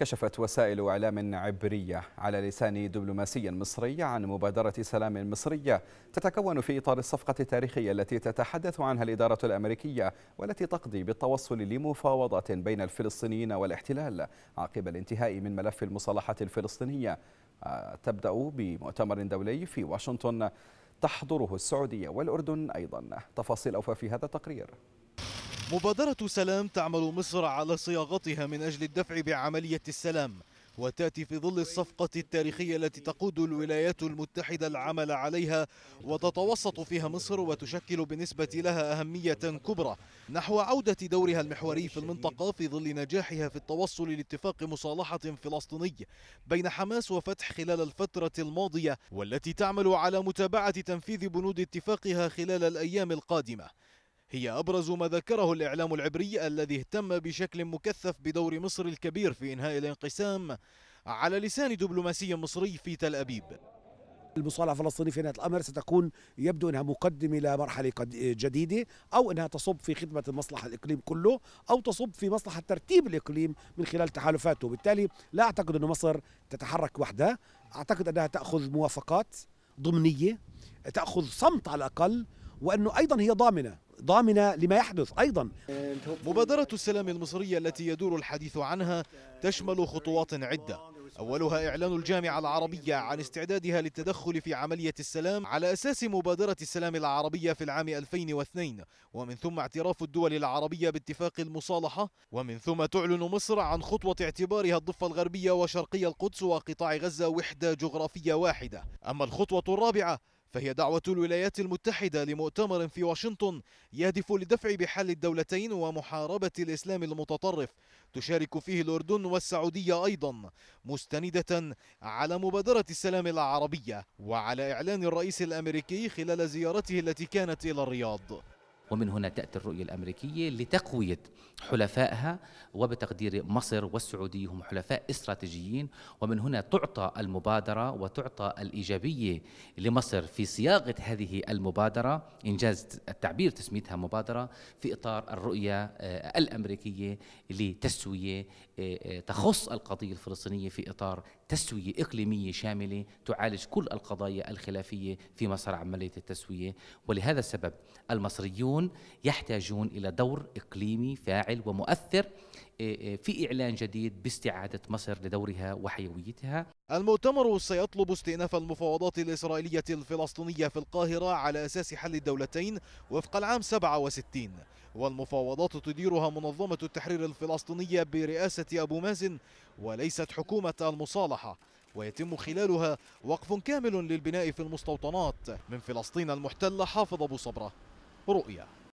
كشفت وسائل إعلام عبرية على لسان دبلوماسي مصري عن مبادرة سلام مصرية تتكون في إطار الصفقة التاريخية التي تتحدث عنها الإدارة الأمريكية والتي تقضي بالتوصل لمفاوضات بين الفلسطينيين والاحتلال عقب الانتهاء من ملف المصالحة الفلسطينية تبدأ بمؤتمر دولي في واشنطن تحضره السعودية والأردن أيضا تفاصيل أوفى في هذا التقرير مبادرة سلام تعمل مصر على صياغتها من أجل الدفع بعملية السلام وتاتي في ظل الصفقة التاريخية التي تقود الولايات المتحدة العمل عليها وتتوسط فيها مصر وتشكل بالنسبة لها أهمية كبرى نحو عودة دورها المحوري في المنطقة في ظل نجاحها في التوصل لاتفاق مصالحة فلسطيني بين حماس وفتح خلال الفترة الماضية والتي تعمل على متابعة تنفيذ بنود اتفاقها خلال الأيام القادمة هي أبرز ما ذكره الإعلام العبري الذي اهتم بشكل مكثف بدور مصر الكبير في إنهاء الانقسام على لسان دبلوماسي مصري في تل أبيب المصالحه الفلسطينيه في نهايه الامر ستكون يبدو انها مقدمه لمرحله جديده او انها تصب في خدمه المصلحه الاقليم كله او تصب في مصلحه ترتيب الاقليم من خلال تحالفاته، بالتالي لا اعتقد ان مصر تتحرك وحدها، اعتقد انها تاخذ موافقات ضمنيه، تاخذ صمت على الاقل وانه ايضا هي ضامنه ضامنة لما يحدث أيضا مبادرة السلام المصرية التي يدور الحديث عنها تشمل خطوات عدة أولها إعلان الجامعة العربية عن استعدادها للتدخل في عملية السلام على أساس مبادرة السلام العربية في العام 2002 ومن ثم اعتراف الدول العربية باتفاق المصالحة ومن ثم تعلن مصر عن خطوة اعتبارها الضفة الغربية وشرقي القدس وقطاع غزة وحدة جغرافية واحدة أما الخطوة الرابعة فهي دعوة الولايات المتحدة لمؤتمر في واشنطن يهدف لدفع بحل الدولتين ومحاربة الإسلام المتطرف تشارك فيه الأردن والسعودية أيضا مستندة على مبادرة السلام العربية وعلى إعلان الرئيس الأمريكي خلال زيارته التي كانت إلى الرياض ومن هنا تأتي الرؤية الأمريكية لتقوية حلفائها وبتقدير مصر والسعودية هم حلفاء استراتيجيين ومن هنا تعطى المبادرة وتعطى الإيجابية لمصر في صياغة هذه المبادرة إنجاز التعبير تسميتها مبادرة في إطار الرؤية آه، الأمريكية لتسوية آه، آه، تخص القضية الفلسطينية في إطار تسوية إقليمية شاملة تعالج كل القضايا الخلافية في مسار عملية التسوية ولهذا السبب المصريون القانون يحتاجون الى دور اقليمي فاعل ومؤثر آه، آه، في اعلان جديد باستعاده مصر لدورها وحيويتها. المؤتمر سيطلب استئناف المفاوضات الاسرائيليه الفلسطينيه في القاهره على اساس حل الدولتين وفق العام 67 والمفاوضات تديرها منظمه التحرير الفلسطينيه برئاسه ابو مازن وليست حكومه المصالحه. ويتم خلالها وقف كامل للبناء في المستوطنات من فلسطين المحتلة حافظ أبو صبرة رؤيا